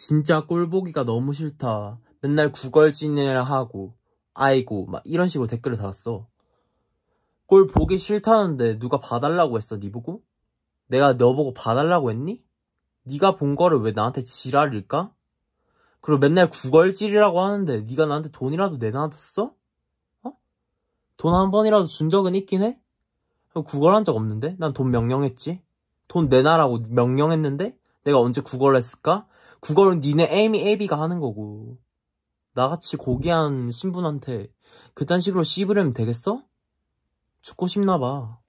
진짜 꼴보기가 너무 싫다. 맨날 구걸진이라 하고 아이고 막 이런 식으로 댓글을 달았어. 꼴 보기 싫다는데 누가 봐달라고 했어 니 보고? 내가 너 보고 봐달라고 했니? 네가 본 거를 왜 나한테 지랄일까? 그리고 맨날 구걸질이라고 하는데 네가 나한테 돈이라도 내놨어? 어? 돈 한 번이라도 준 적은 있긴 해? 구걸한 적 없는데? 난 돈 명령했지. 돈 내놔라고 명령했는데? 내가 언제 구걸했을까? 그거는 니네 에이미 에이비가 하는 거고 나같이 고귀한 신분한테 그딴 식으로 씹으려면 되겠어? 죽고 싶나 봐.